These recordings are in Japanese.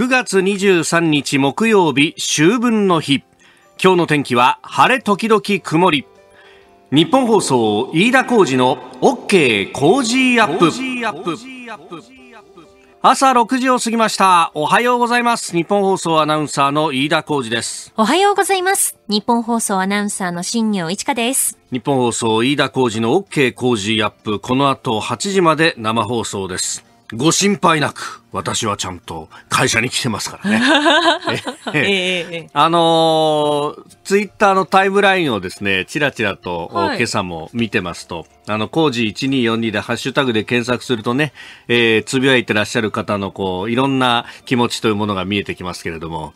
9月23日木曜日秋分の日今日の天気は晴れ時々曇り日本放送飯田浩司の OK ジーアップ朝6時を過ぎました。おはようございます。日本放送アナウンサーの飯田浩二です。おはようございます。日本放送アナウンサーの新業一華です。日本放送飯田浩二の OK 工事アップ。この後8時まで生放送です。ご心配なく、私はちゃんと会社に来てますからね。ええあのー、ツイッターのタイムラインをですね、ちらちらと、はい、今朝も見てますと、あの、工事1242でハッシュタグで検索するとね、えー、つぶやいてらっしゃる方のこう、いろんな気持ちというものが見えてきますけれども、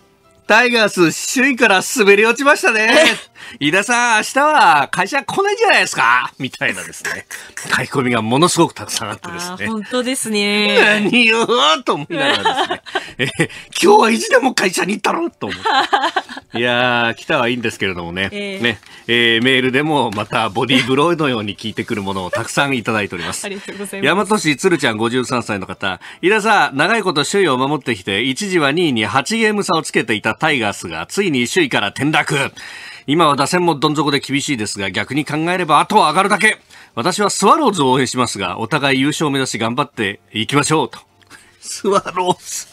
タイガース、首位から滑り落ちましたね。飯 田さん、明日は会社来ないんじゃないですかみたいなですね。書き込みがものすごくたくさんあってですね。本当ですね。何よと思いながらですね。え今日はいつでも会社に行ったろと思って。いやー、来たはいいんですけれどもね。えー、ねえー、メールでもまたボディーブローのように聞いてくるものをたくさんいただいております。ありがとうございます。大和市鶴ちゃん53歳の方。飯田さん、長いこと首位を守ってきて、一時は2位に8ゲーム差をつけていたタイガースがついに首位から転落。今は打線もどん底で厳しいですが、逆に考えれば後は上がるだけ。私はスワローズを応援しますが、お互い優勝を目指し頑張っていきましょうと。スワローズ。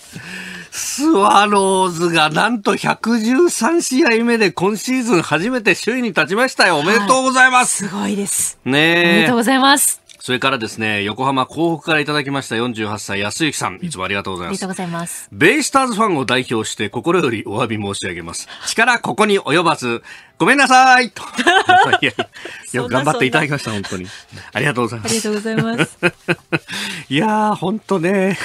スワローズがなんと113試合目で今シーズン初めて首位に立ちましたよ。おめでとうございます。はい、すごいです。ねえ。おめでとうございます。それからですね、横浜港北からいただきました48歳安幸さん、いつもありがとうございます。ありがとうございます。ベイスターズファンを代表して心よりお詫び申し上げます。力ここに及ばず、ごめんなさいと。いや、よく頑張っていただきました、本当に。ありがとうございます。ありがとうございます。いやー、本当ね、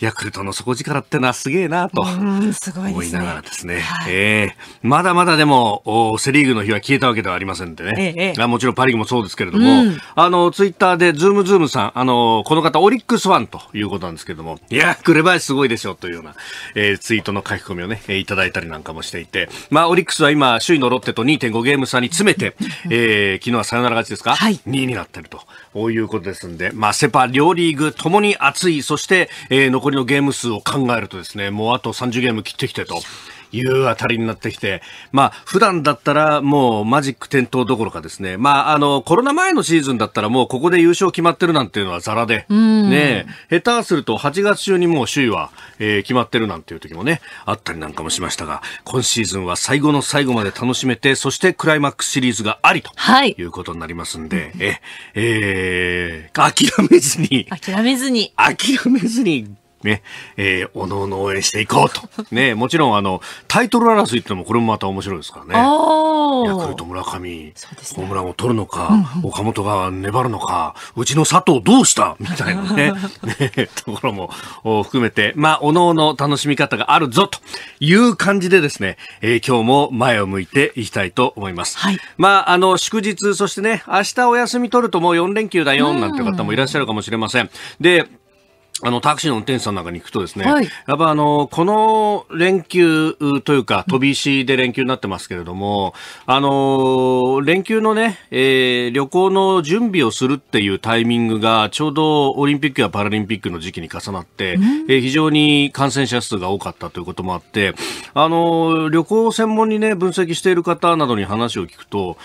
ヤクルトの底力ってのはすげえなと、すごい、ね、思いながらですね、はい、えー、まだまだでもセリーグの日は消えたわけではありませんでね、ええ、もちろんパリーグもそうですけれども、うん、あの、ツイッターで、ズームズームさん、あの、この方、オリックスファンということなんですけれども、いやー、紅林すごいでしょというような、えー、ツイートの書き込みをね、いただいたりなんかもしていて、まあ、オリックスは今、首位のロッテと2位2.5ゲーム差に詰めて、えー、昨日はサヨナラ勝ちですか、はい、2位になってると。こういうことですんで、まあ、セパ両リーグともに熱い、そして、えー、残りのゲーム数を考えるとですね、もうあと30ゲーム切ってきてと。いうあたりになってきて、まあ、普段だったらもうマジック点灯どころかですね、まあ、あの、コロナ前のシーズンだったらもうここで優勝決まってるなんていうのはザラで、ね下手すると8月中にもう首位は、えー、決まってるなんていう時もね、あったりなんかもしましたが、今シーズンは最後の最後まで楽しめて、そしてクライマックスシリーズがありと、はい、いうことになりますんで、え、えー、諦めずに、諦めずに、諦めずに、ね、えー、おのおの応援していこうと。ね、もちろん、あの、タイトル争いってのもこれもまた面白いですからね。ヤクルト村上、ホームランを取るのか、うん岡本が粘るのか、うちの佐藤どうしたみたいなね、ね、ところも含めて、まあ、おのおの楽しみ方があるぞという感じでですね、えー、今日も前を向いていきたいと思います。はい、まあ、あの、祝日、そしてね、明日お休み取るともう4連休だよ、なんて方もいらっしゃるかもしれません。で、あの、タクシーの運転手さんなんかに行くとですね、はい、やっぱあの、この連休というか、飛び石で連休になってますけれども、あの、連休のね、えー、旅行の準備をするっていうタイミングが、ちょうどオリンピックやパラリンピックの時期に重なって、うん、えー、非常に感染者数が多かったということもあって、あの、旅行を専門にね、分析している方などに話を聞くと、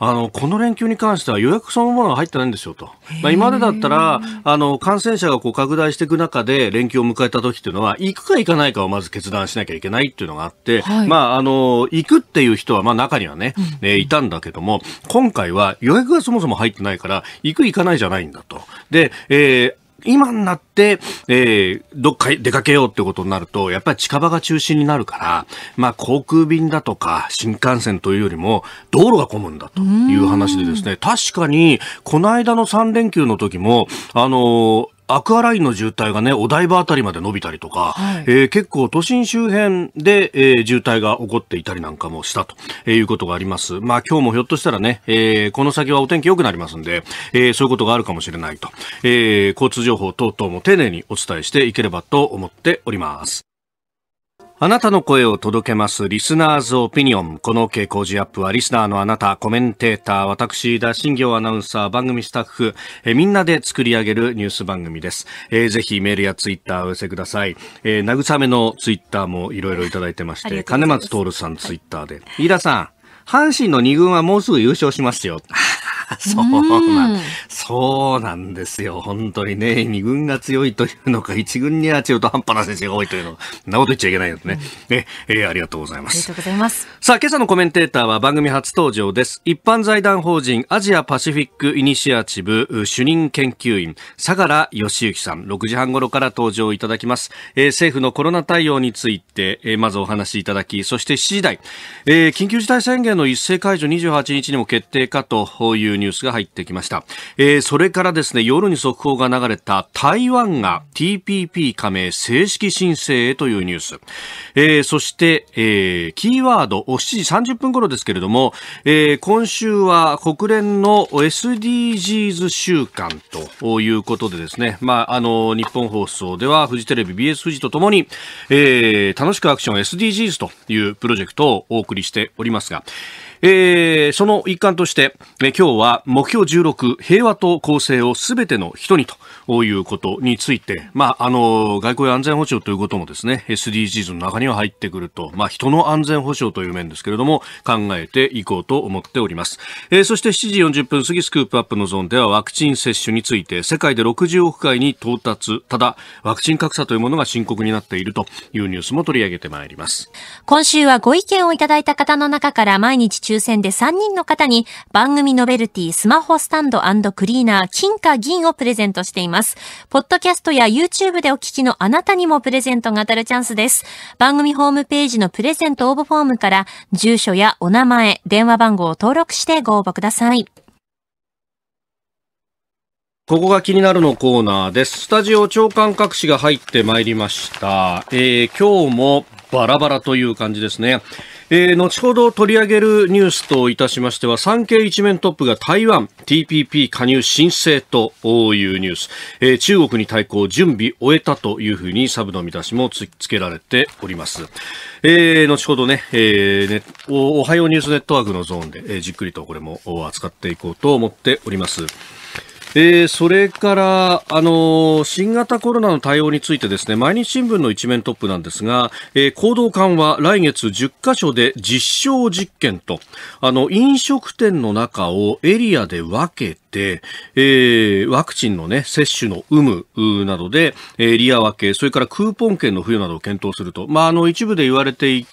あのこの連休に関しては予約そのものが入ってないんですよと、まあ、今までだったらあの感染者がこう拡大していく中で連休を迎えた時っていうのは行くか行かないかをまず決断しなきゃいけないっていうのがあって、はい、まあ、あの行くっていう人はまあ中にはね、えー、いたんだけども今回は予約がそもそも入ってないから行く行かないじゃないんだとで、えー今になって、えー、どっか出かけようってことになると、やっぱり近場が中心になるから、まあ、航空便だとか新幹線というよりも、道路が混むんだという話でですね、確かに、この間の3連休の時も、あのーアクアラインの渋滞がね、お台場あたりまで伸びたりとか、はい、えー、結構都心周辺で、えー、渋滞が起こっていたりなんかもしたと、えー、いうことがあります。まあ今日もひょっとしたらね、えー、この先はお天気良くなりますんで、えー、そういうことがあるかもしれないと、えー、交通情報等々も丁寧にお伝えしていければと思っております。あなたの声を届けます、リスナーズオピニオン。この傾向時アップは、リスナーのあなた、コメンテーター、私、田新行アナウンサー、番組スタッフ、えみんなで作り上げるニュース番組です。えー、ぜひ、メールやツイッターお寄せください。えー、慰めのツイッターもいろいろいただいてまして、金松徹さんツイッターで。飯田さん、阪神の二軍はもうすぐ優勝しますよ。そうなん、うん、そうなんですよ。本当にね、二軍が強いというのか、一軍には中途半端な選手が多いというの、なこと言っちゃいけないですね。うん、ね、えー、ありがとうございます。ありがとうございます。さあ、今朝のコメンテーターは番組初登場です。一般財団法人アジアパシフィックイニシアチブ主任研究員、相良義之さん、6時半頃から登場いただきます。えー、政府のコロナ対応について、えー、まずお話しいただき、そして7時台、えー、緊急事態宣言の一斉解除28日にも決定かというニュースが入ってきました。えー、それからですね、夜に速報が流れた台湾が TPP 加盟正式申請へというニュース。えー、そして、えー、キーワード、7時30分頃ですけれども、えー、今週は国連の SDGs 週間ということでですね、まあ、あの、日本放送ではフジテレビ BS フジとともに、えー、楽しくアクション SDGs というプロジェクトをお送りしておりますが、えー、その一環として、え今日は目標16、平和と公正をすべての人にとこういうことについて、まあ、あの、外交や安全保障ということもですね、SDGs の中には入ってくると、まあ、人の安全保障という面ですけれども、考えていこうと思っております。えー、そして7時40分過ぎスクープアップのゾーンではワクチン接種について、世界で60億回に到達、ただ、ワクチン格差というものが深刻になっているというニュースも取り上げてまいります。今週はご意見をいただいた方の中から毎日抽選で3人の方に番組ノベルティスマホスタンドクリーナー金貨銀をプレゼントしています。ます。ポッドキャストや YouTube でお聞きのあなたにもプレゼントが当たるチャンスです。番組ホームページのプレゼント応募フォームから、住所やお名前、電話番号を登録してご応募ください。ここが気になるのコーナーです。スタジオ長官各紙が入ってまいりました。えー、今日もバラバラという感じですね。えー、後ほど取り上げるニュースといたしましては産経一面トップが台湾 TPP 加入申請というニュース、えー、中国に対抗準備終えたというふうにサブの見出しもつけられております、えー、後ほどね,、えー、おはようニュースネットワークのゾーンで、えー、じっくりとこれも扱っていこうと思っておりますえー、それから、あのー、新型コロナの対応についてですね、毎日新聞の一面トップなんですが、えー、行動緩和、来月10カ所で実証実験と、あの、飲食店の中をエリアで分けて、えワクチンのね、接種の有無などで、エリア分け、それからクーポン券の付与などを検討すると、まあ、あの、一部で言われてい、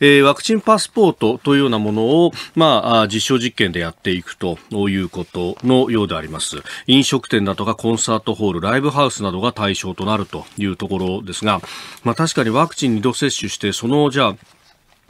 えー、ワクチンパスポートというようなものを、まあ、実証実験でやっていくということのようであります。飲食店だとかコンサートホール、ライブハウスなどが対象となるというところですが、まあ、確かにワクチン2度接種して、その、じゃあ、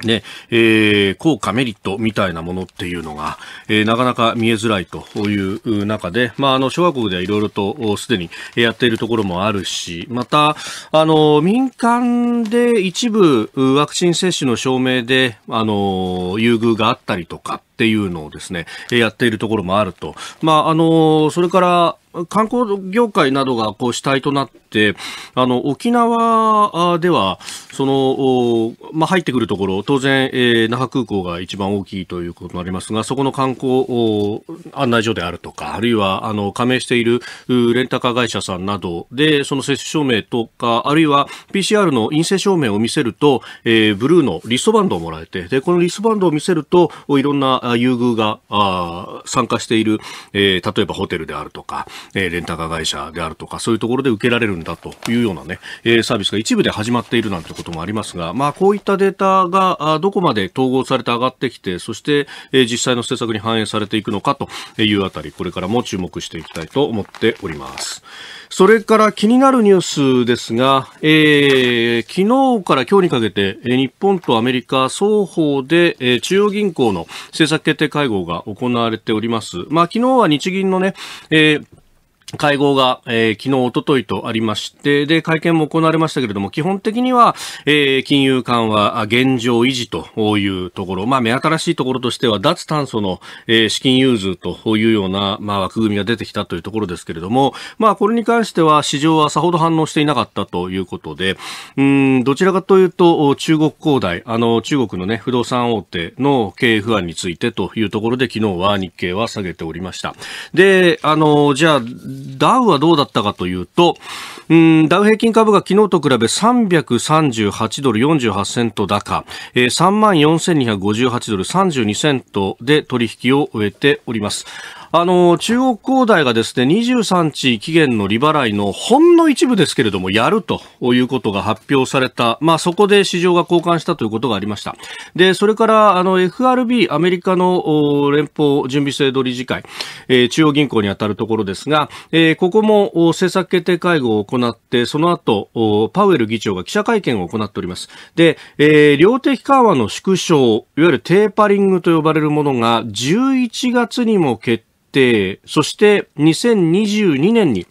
ね、えー、効果メリットみたいなものっていうのが、えー、なかなか見えづらいという中で、まあ、あの、諸外国ではいろいろとすでにやっているところもあるし、また、あの、民間で一部ワクチン接種の証明で、あの、優遇があったりとかっていうのをですね、やっているところもあると。まあ、あの、それから、観光業界などがこう主体となって、あの、沖縄では、その、まあ、入ってくるところ、当然、えー、那覇空港が一番大きいということになりますが、そこの観光案内所であるとか、あるいは、あの、加盟しているレンタカー会社さんなどで、その接種証明とか、あるいは PCR の陰性証明を見せると、えー、ブルーのリストバンドをもらえて、で、このリストバンドを見せると、いろんな優遇が参加している、えー、例えばホテルであるとか、えー、レンタカー会社であるとか、そういうところで受けられるんだというようなね、えー、サービスが一部で始まっているなんてこともありますが、まあ、こういったデータがどこまで統合されて上がってきて、そして、えー、実際の政策に反映されていくのかというあたり、これからも注目していきたいと思っております。それから気になるニュースですが、えー、昨日から今日にかけて、日本とアメリカ双方で、えー、中央銀行の政策決定会合が行われております。まあ、昨日は日銀のね、えー会合が、えー、昨日、おとといとありまして、で、会見も行われましたけれども、基本的には、えー、金融緩和、現状維持というところ、まあ、目新しいところとしては、脱炭素の、えー、資金融通というような、まあ、枠組みが出てきたというところですけれども、まあ、これに関しては、市場はさほど反応していなかったということで、うん、どちらかというと、中国恒大、あの、中国のね、不動産大手の経営不安についてというところで、昨日は日経は下げておりました。で、あの、じゃあ、ダウはどうだったかというと、うん、ダウ平均株が昨日と比べ338ドル48セント高、えー、34,258ドル32セントで取引を終えております。あの、中央工大がですね、23日期限の利払いのほんの一部ですけれども、やるということが発表された。まあ、そこで市場が交換したということがありました。で、それから、あの、FRB、アメリカの連邦準備制度理事会、えー、中央銀行にあたるところですが、えー、ここも政策決定会合を行って、その後、パウエル議長が記者会見を行っております。で、えー、量的緩和の縮小、いわゆるテーパリングと呼ばれるものが11月にも決定定、そして2022年に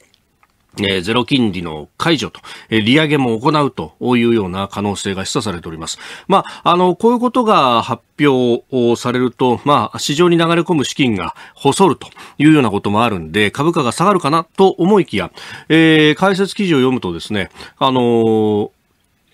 えー、ゼロ金利の解除と、えー、利上げも行うというような可能性が示唆されております。まあ、あの、こういうことが発表をされると、まあ、市場に流れ込む資金が細るというようなこともあるんで、株価が下がるかなと思いきや、えー、解説記事を読むとですね、あのー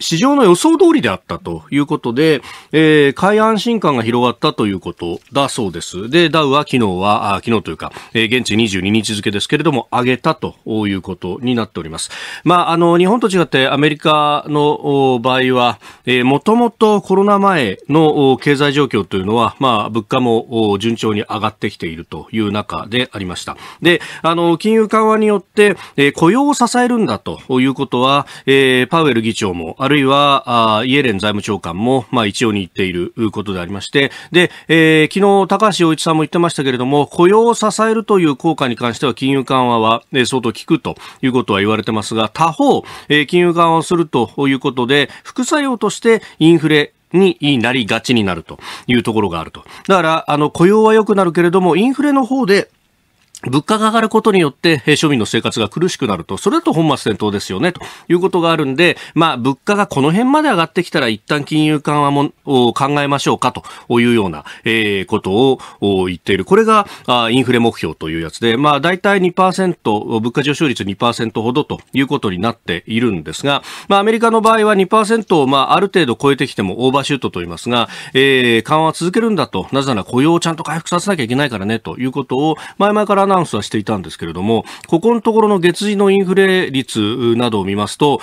市場の予想通りであったということで、えー、買い安心感が広がったということだそうです。で、ダウは昨日は、あ昨日というか、えー、現地22日付ですけれども、上げたということになっております。まあ、あの、日本と違ってアメリカの場合は、えー、もともとコロナ前の経済状況というのは、まあ、物価も順調に上がってきているという中でありました。で、あの、金融緩和によって、えー、雇用を支えるんだということは、えー、パウエル議長も、あるるいはあイエレン財務長官も、まあ、一応に言っていることでありまして、で、えー、昨日高橋洋一さんも言ってましたけれども、雇用を支えるという効果に関しては金融緩和は、えー、相当効くということは言われてますが、他方、えー、金融緩和をするということで、副作用としてインフレ、になりがちになるというところがあると。だから、あの、雇用は良くなるけれども、インフレの方で、物価が上がることによって、庶民の生活が苦しくなると、それだと本末転倒ですよね、ということがあるんで、まあ、物価がこの辺まで上がってきたら、一旦金融緩和も考えましょうか、というような、えー、ことを言っている。これが、インフレ目標というやつで、まあ、大体2%、物価上昇率2%ほどということになっているんですが、まあ、アメリカの場合は2%を、まあ、ある程度超えてきてもオーバーシュートと言いますが、えー、緩和は続けるんだと、なぜなら雇用をちゃんと回復させなきゃいけないからね、ということを、前々からナウンスはしていたんですけれども、ここのところの月次のインフレ率などを見ますと、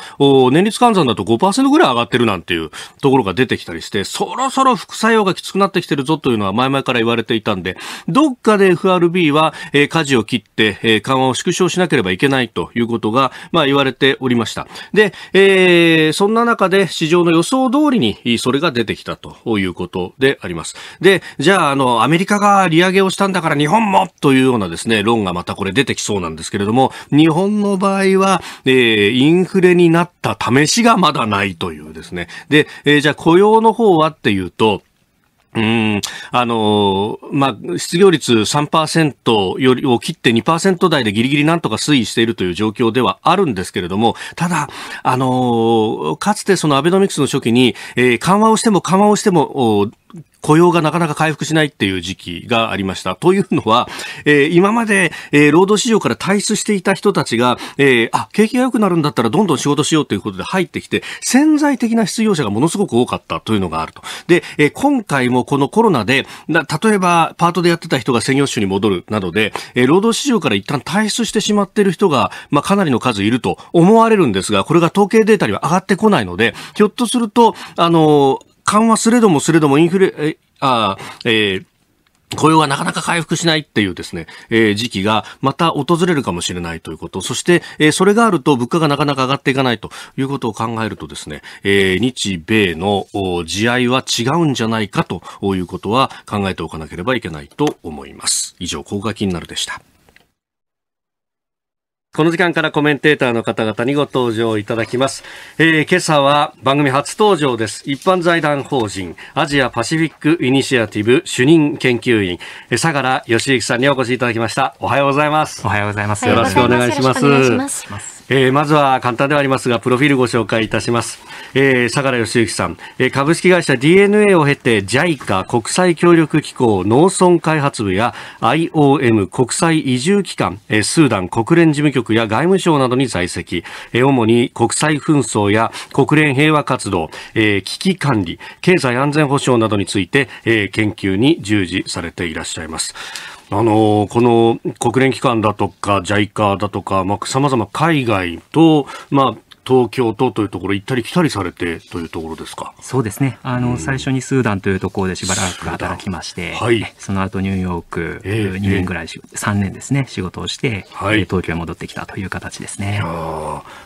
年率換算だと5%ぐらい上がってるなんていうところが出てきたりして、そろそろ副作用がきつくなってきてるぞというのは前々から言われていたんで、どっかで FRB は、えー、舵を切って、えー、緩和を縮小しなければいけないということが、まあ言われておりました。で、えー、そんな中で市場の予想通りにそれが出てきたということであります。で、じゃあ、あの、アメリカが利上げをしたんだから日本もというようなですね、論がまたこれ出てきそうなんですけれども、日本の場合は、えー、インフレになった試しがまだないというですね。で、えー、じゃあ雇用の方はっていうと、うん、あのー、まあ、失業率3%よりを切って2%台でギリギリなんとか推移しているという状況ではあるんですけれども、ただ、あのー、かつてそのアベノミクスの初期に、えー、緩和をしても緩和をしても、雇用がなかなか回復しないっていう時期がありました。というのは、えー、今まで、えー、労働市場から退出していた人たちが、えー、あ、景気が良くなるんだったらどんどん仕事しようということで入ってきて、潜在的な失業者がものすごく多かったというのがあると。で、えー、今回もこのコロナで、例えばパートでやってた人が専業主に戻るなどで、えー、労働市場から一旦退出してしまっている人が、まあ、かなりの数いると思われるんですが、これが統計データには上がってこないので、ひょっとすると、あのー、緩和すれどもすれどもインフレ、えあえー雇用がなかなか回復しないっていうですね、えー、時期がまた訪れるかもしれないということ。そして、えー、それがあると物価がなかなか上がっていかないということを考えるとですね、えー、日米の地合いは違うんじゃないかということは考えておかなければいけないと思います。以上、高額になるでした。この時間からコメンテーターの方々にご登場いただきます。えー、今朝は番組初登場です。一般財団法人アジアパシフィックイニシアティブ主任研究員、相良義之さんにお越しいただきました。おはようございます。おはようございます。よろしくお願いします。えー、まずは簡単ではありますが、プロフィールご紹介いたします。えー、相良義行さん、えー、株式会社 DNA を経て JICA 国際協力機構農村開発部や IOM 国際移住機関、えー、スーダン国連事務局や外務省などに在籍、えー、主に国際紛争や国連平和活動、えー、危機管理、経済安全保障などについて、えー、研究に従事されていらっしゃいます。あのこの国連機関だとか JICA だとか、まあ、様々海外と、まあ、東京都というところ行ったり来たりされてというところですかそうですねあの、うん、最初にスーダンというところでしばらく働きまして、はい、その後ニューヨーク2年ぐらい、えー、3年ですね仕事をして、はい、東京へ戻ってきたという形ですね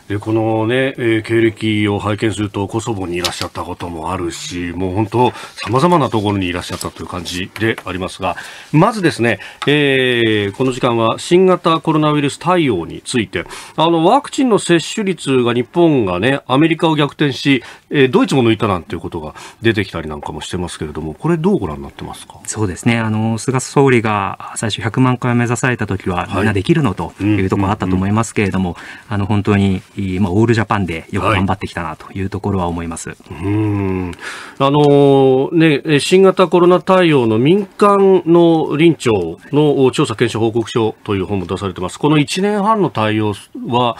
でこのね、えー、経歴を拝見するとコソボにいらっしゃったこともあるしもう本当さまざまなところにいらっしゃったという感じでありますがまずですね、えー、この時間は新型コロナウイルス対応についてあのワクチンの接種率が日本がね、アメリカを逆転し、えー、ドイツも抜いたなんていうことが出てきたりなんかもしてますけれども、これどうご覧になってますかそうですね。あの、菅総理が最初100万回を目指された時は、みんなできるのというところあったと思いますけれども、あの、本当に、まあ、オールジャパンでよく頑張ってきたなというところは思います。はい、うん。あの、ね、新型コロナ対応の民間の臨調の調査検証報告書という本も出されてます。この1年半の対応は、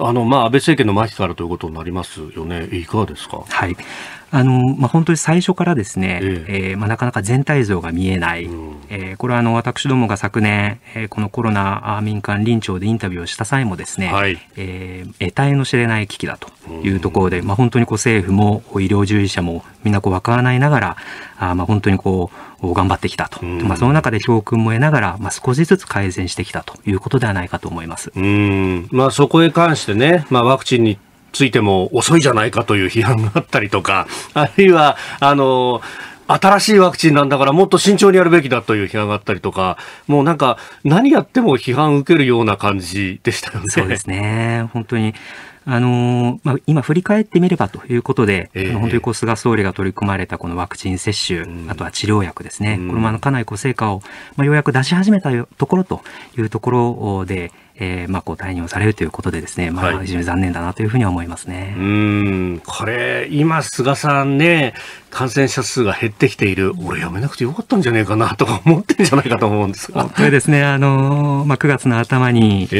あの、まあ、安倍政権の末期からということになりますよね。いかがですかはい。あのまあ、本当に最初からですね、ええー、まあ、なかなか全体像が見えない、うん、えー、これはあの私どもが昨年、えー、このコロナ民間臨調でインタビューをした際もですね、はい、えー、得体の知れない危機だというところで、うん、まあ、本当にこう政府も医療従事者もみんなこう分からないながらあ、まあ、本当にこう頑張ってきたと、うん、まあ、その中で教訓も得ながら、まあ、少しずつ改善してきたということではないかと思います。うんまあ、そこへ関してね、まあ、ワクチンについても遅いじゃないかという批判があったりとか、あるいは、あの、新しいワクチンなんだからもっと慎重にやるべきだという批判があったりとか、もうなんか何やっても批判受けるような感じでしたよね。そうですね。本当に。あのまあ、今、振り返ってみればということで、えー、本当にこう菅総理が取り組まれたこのワクチン接種、うん、あとは治療薬ですね、うん、これもあのかなりこう成果を、まあ、ようやく出し始めたところというところで、えー、まあ、こう退任をされるということでですね、まあ、非常に残念だなというふうに思いますね。はい、うんこれ、今、菅さんね、感染者数が減ってきている、俺、やめなくてよかったんじゃねえかなとか思ってるんじゃないかと思うんですが。これですね、あのまあ、9月の頭に、え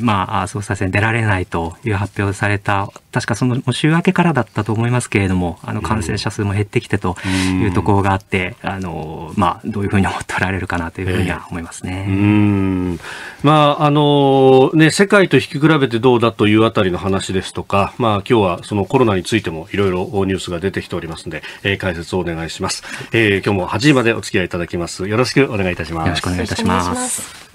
ー、まあ、総裁選出られないという発表された、確かその週明けからだったと思いますけれども、あの感染者数も減ってきてというところがあって、うん、あのまあ、どういうふうに思っておられるかなというふうには思いますね。えー、うんまああののね、世界とき比べてどうだというあたりの話ですとか、まあ、今日はそのコロナについてもいろいろニュースが出てきておりますので、えー、解説をお願いします、えー、今日も8時までお付き合いいただきますよろしくお願いいたしますよろしくお願いいたします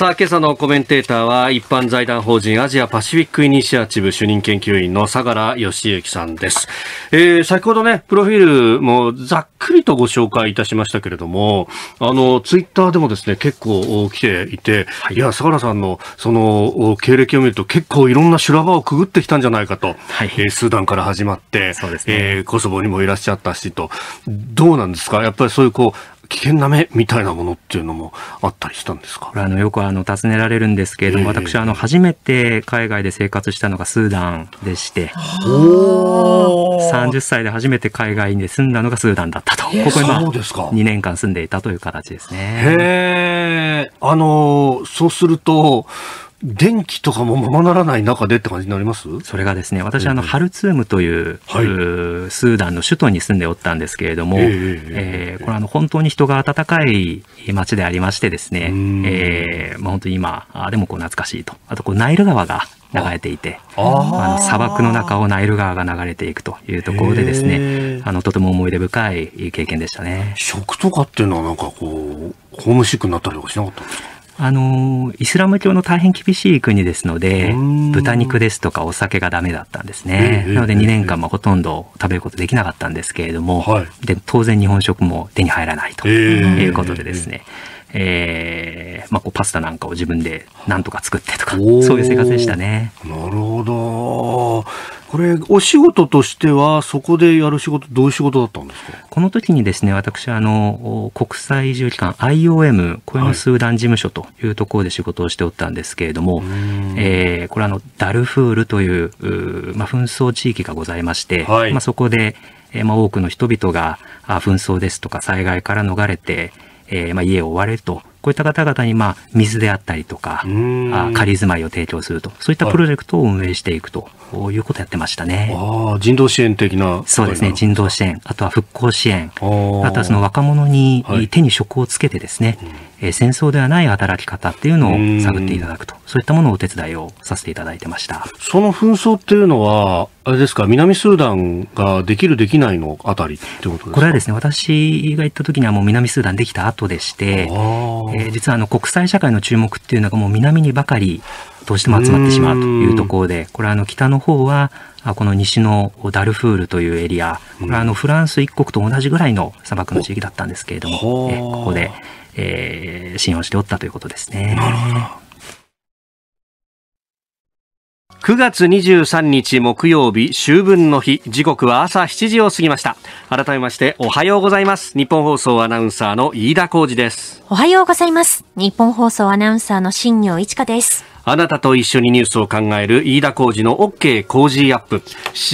さあ、今朝のコメンテーターは、一般財団法人アジアパシフィックイニシアチブ主任研究員の相良義之さんです。えー、先ほどね、プロフィールもざっくりとご紹介いたしましたけれども、あの、ツイッターでもですね、結構来ていて、い、や、相良さんの、その、経歴を見ると結構いろんな修羅場をくぐってきたんじゃないかと、はい、えー、スーダンから始まって、そうですね、えー、コソボにもいらっしゃったしと、どうなんですかやっぱりそういうこう、危険な目みたいなものっていうのもあったりしたんですかあのよくあの尋ねられるんですけれども、私はあの初めて海外で生活したのがスーダンでして30歳で初めて海外に住んだのがスーダンだったとここに、まあ、2年間住んでいたという形ですね。へあのそうすると電気とかもままならない中でって感じになりますそれがですね、私、あの、ハルツームという、はい、スーダンの首都に住んでおったんですけれども、えー、えー、これ、あの、本当に人が温かい街でありましてですね、ーえー、まあ、本当に今、あでもこう懐かしいと。あと、こう、ナイル川が流れていてあの砂漠の中をナイル川が流れていくというところでですねあのとても思い出深い経験でしたね食とかっていうのはなんかこうホームシックになったりとかしなかったんですかあのイスラム教の大変厳しい国ですので豚肉ですとかお酒がダメだったんですね、えー、なので2年間もほとんど食べることできなかったんですけれども、で当然日本食も手に入らないということでですね、えー、えー、まあ、こうパスタなんかを自分でなんとか作ってとかそういう生活でしたね。なるほどこれ、お仕事としては、そこでやる仕事、どういう仕事だったんですかこの時にですね、私はあの国際移住機関 IOM、これのスーダン事務所というところで仕事をしておったんですけれども、はい、えー、これあの、ダルフールというまあ、紛争地域がございまして、はい、まあ、そこで、えまあ、多くの人々が紛争ですとか災害から逃れて、えー、まあ、家を追われるとこういった方々に、まあ、水であったりとか、あ仮住まいを提供すると、そういったプロジェクトを運営していくと、はい、いうことやってましたね。ああ、人道支援的なそうですね、人道支援、あとは復興支援、あとはその若者に手に職をつけてですね、はえ、戦争ではない働き方っていうのを探っていただくと、そういったものをお手伝いをさせていただいてました。その紛争っていうのは、あれですか、南スーダンができる、できないのあたりってことですかこれはですね、私が行った時にはもう南スーダンできた後でして、えー、実はあの国際社会の注目っていうのがもう南にばかりどうしても集まってしまうというところで、これあの北の方はこの西のダルフールというエリア、これはあのフランス一国と同じぐらいの砂漠の地域だったんですけれども、えここで、えー、信用しておったということですね。9月23日木曜日秋分の日時刻は朝7時を過ぎました改めましておはようございます日本放送アナウンサーの飯田浩二ですおはようございます日本放送アナウンサーの新業一華ですあなたと一緒にニュースを考える飯田浩二の OK 工事アップ。7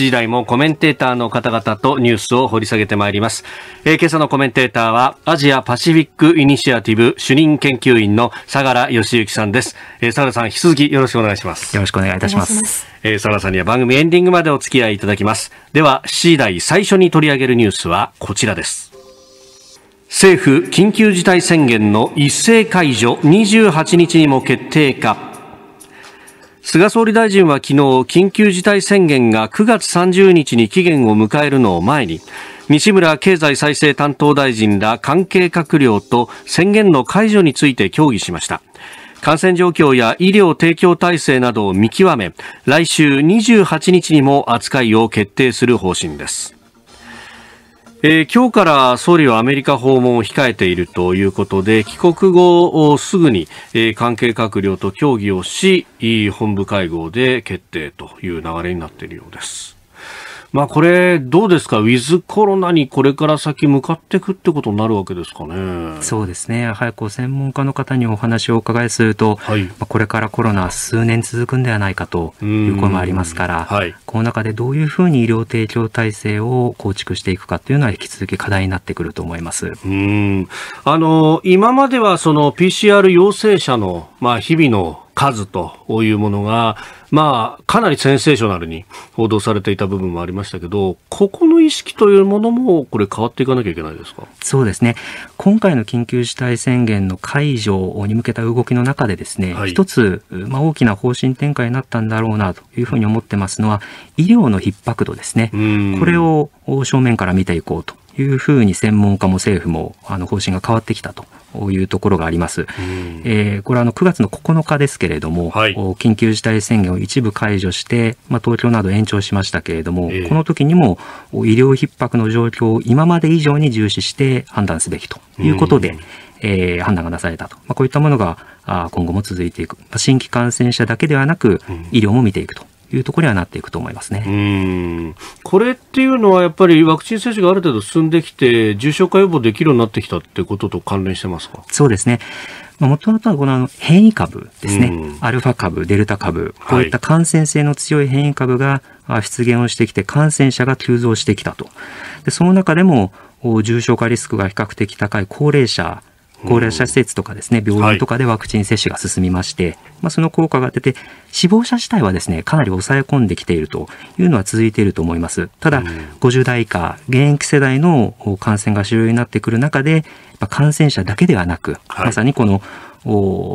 時台もコメンテーターの方々とニュースを掘り下げてまいります。えー、今朝のコメンテーターは、アジアパシフィックイニシアティブ主任研究員の相良義之さんです。えー、相良さん、引き続きよろしくお願いします。よろしくお願いいたします。えー、相良さんには番組エンディングまでお付き合いいただきます。では、7時台最初に取り上げるニュースはこちらです。政府緊急事態宣言の一斉解除28日にも決定か。菅総理大臣は昨日、緊急事態宣言が9月30日に期限を迎えるのを前に、西村経済再生担当大臣ら関係閣僚と宣言の解除について協議しました。感染状況や医療提供体制などを見極め、来週28日にも扱いを決定する方針です。えー、今日から総理はアメリカ訪問を控えているということで、帰国後すぐに、えー、関係閣僚と協議をし、本部会合で決定という流れになっているようです。まあこれ、どうですか、ウィズコロナにこれから先向かっていくってことになるわけですかね。そうですね、やはりこう専門家の方にお話をお伺いすると、はい、まあこれからコロナは数年続くんではないかという声もありますから、はい、この中でどういうふうに医療提供体制を構築していくかというのは、引き続き課題になってくると思いますうんあの今まではその PCR 陽性者の、まあ、日々の数というものが、まあ、かなりセンセーショナルに報道されていた部分もありましたけど、ここの意識というものも、これ変わっていかなきゃいけないですかそうですね。今回の緊急事態宣言の解除に向けた動きの中でですね、はい、一つ、まあ、大きな方針転換になったんだろうなというふうに思ってますのは、医療の逼迫度ですね。これを正面から見ていこうというふうに専門家も政府もあの方針が変わってきたというところがあります。えー、これはあの9月の9日ですけれども、はい、緊急事態宣言一部解除して、まあ、東京など延長しましたけれども、えー、この時にも医療逼迫の状況を今まで以上に重視して判断すべきということで、えー、判断がなされたと、まあ、こういったものが今後も続いていく、まあ、新規感染者だけではなく、医療も見ていくというところにはなっていくと思いますねこれっていうのは、やっぱりワクチン接種がある程度進んできて、重症化予防できるようになってきたってことと関連してますかそうですね。もともとはこの変異株ですね、アルファ株、デルタ株、こういった感染性の強い変異株が出現をしてきて、感染者が急増してきたと。でその中でも重症化リスクが比較的高い高齢者高齢者施設とかですね、病院とかでワクチン接種が進みまして、はい、まあ、その効果が出て、死亡者自体はですね、かなり抑え込んできているというのは続いていると思います。ただ、50代以下、現役世代の感染が主流になってくる中で、まあ、感染者だけではなく、はい、まさにこの、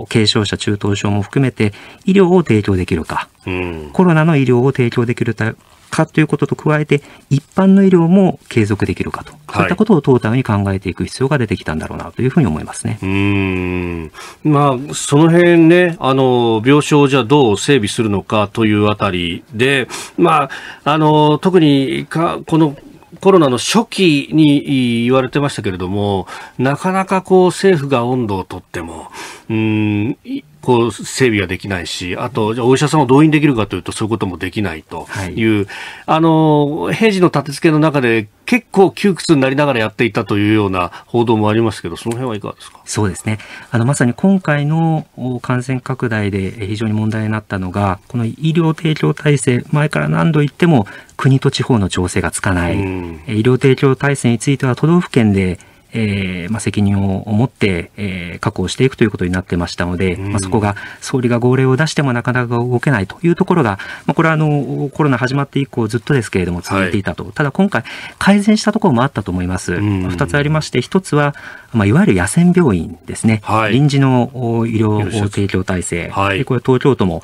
軽症者、中等症も含めて医療を提供できるか、うん、コロナの医療を提供できるかということと加えて、一般の医療も継続できるかと、そういったことをトータルに考えていく必要が出てきたんだろうなというふうに思いますね、はい、うんまあ、その辺ね、あの病床をじゃあどう整備するのかというあたりで、まあ、あの特にかこのコロナの初期に言われてましたけれども、なかなかこう政府が温度をとっても、うんこう整備はできないし、あと、じゃお医者さんを動員できるかというと、そういうこともできないという、はい、あの、平時の立て付けの中で、結構窮屈になりながらやっていたというような報道もありますけど、その辺はいかがですかそうですね。あの、まさに今回の感染拡大で非常に問題になったのが、この医療提供体制、前から何度言っても、国と地方の調整がつかない。医療提供体制については、都道府県で、えー、まあ、責任を持って、えー、確保していくということになってましたので、まあ、そこが総理が号令を出してもなかなか動けないというところが、まあ、これはあのコロナ始まって以降ずっとですけれども続いていたと、はい、ただ今回改善したところもあったと思います。2つありまして1つは、まあ、いわゆる野戦病院ですね、はい、臨時の医療提供体制、はい、これ東京都も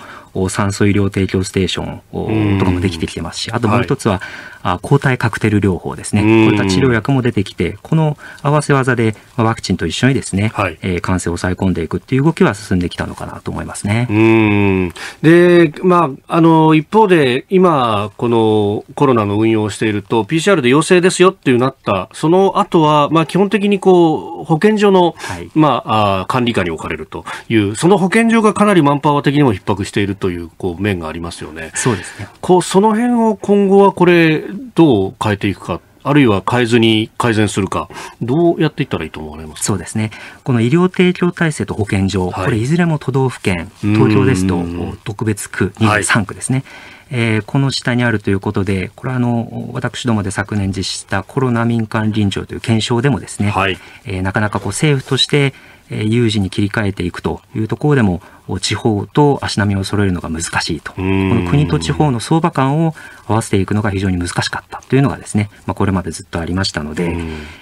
酸素医療提供ステーションとかもできてきてますし、あともう一つは、はい、抗体カクテル療法ですね。こういった治療薬も出てきて、この合わせ技でワクチンと一緒にですね、はい、え感染を抑え込んでいくっていう動きは進んできたのかなと思いますね。で、まあ、あの、一方で、今、このコロナの運用をしていると、PCR で陽性ですよっていうなった、その後は、まあ、基本的にこう、保健所の、はい、まあ、管理下に置かれるという、その保健所がかなりマンパワー的にも逼迫しているとというこう面がありますよね。そうですね。こうその辺を今後はこれどう変えていくか。あるいは変えずに改善するか、どうやっていったらいいと思われますそうですね、この医療提供体制と保健所、はい、これ、いずれも都道府県、東京ですと特別区、23区ですね。はいえー、この下にあるということで、これはあの私どもで昨年実施したコロナ民間臨場という検証でもですね、はい、えー、なかなかこう政府として有事に切り替えていくというところでも地方と足並みを揃えるのが難しいとこの国と地方の相場感を合わせていくのが非常に難しかったというのがですね、まあ、これまでずっとありましたので、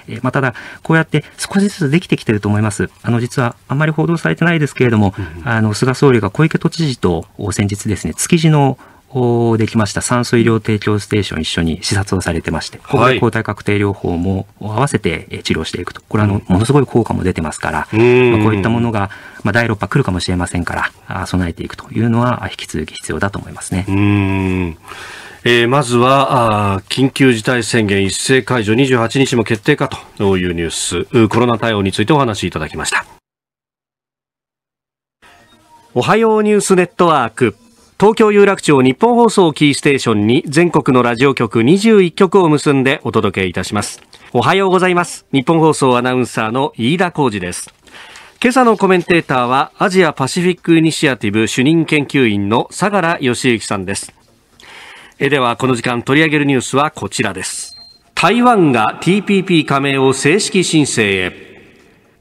えまあ、ただこうやって少しずつできてきてると思いますあの実はあんまり報道されてないですけれども、あの菅総理が小池都知事と先日ですね築地のできました酸素医療提供ステーション一緒に視察をされてまして、抗体カクテル療法も合わせて治療していくと。これはあの、ものすごい効果も出てますから、まあ、こういったものが、まあ、第6波来るかもしれませんから、備えていくというのは引き続き必要だと思いますね。うんえー、まずはあ緊急事態宣言一斉解除28日も決定かというニュースコロナ対応についてお話しいただきましたおはようニュースネットワーク東京有楽町日本放送キーステーションに全国のラジオ局21局を結んでお届けいたしますおはようございます日本放送アナウンサーの飯田浩司です今朝のコメンテーターはアジアパシフィックイニシアティブ主任研究員の相良義之さんですえではこの時間取り上げるニュースはこちらです台湾が TPP 加盟を正式申請へ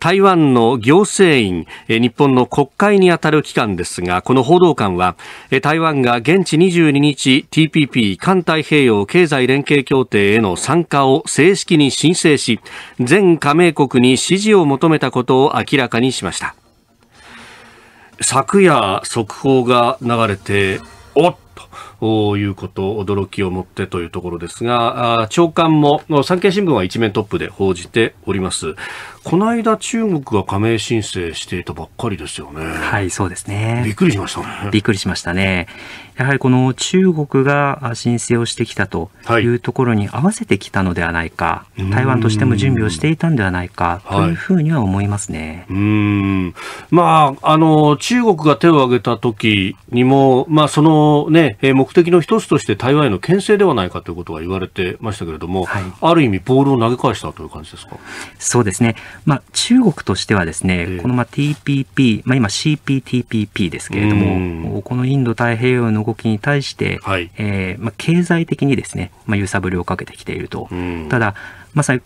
台湾の行政院、日本の国会にあたる機関ですが、この報道官は、台湾が現地22日 TPP 環太平洋経済連携協定への参加を正式に申請し、全加盟国に支持を求めたことを明らかにしました。昨夜速報が流れて、おっということ、驚きをもってというところですが、長官も、産経新聞は一面トップで報じております。この間中国が加盟申請していたばっかりですよね。はい、そうですね。びっくりしましたね。びっくりしましたね。やはりこの中国が申請をしてきたというところに合わせてきたのではないか、はい、台湾としても準備をしていたんではないかというふうには思いますね。はい、うんまあ、あの中国が手を挙げた時にも、まあ、その、ね、目的の一つとして台湾への牽制ではないかということが言われてましたけれども、はい、ある意味ボールを投げ返したという感じですかそうですねまあ、中国としてはですね、このまあ TPP、まあ、今 CPTPP ですけれども、このインド太平洋の動きに対して、はい、えー、まあ、経済的にですね、まあ、揺さぶりをかけてきていると。ただ、まさに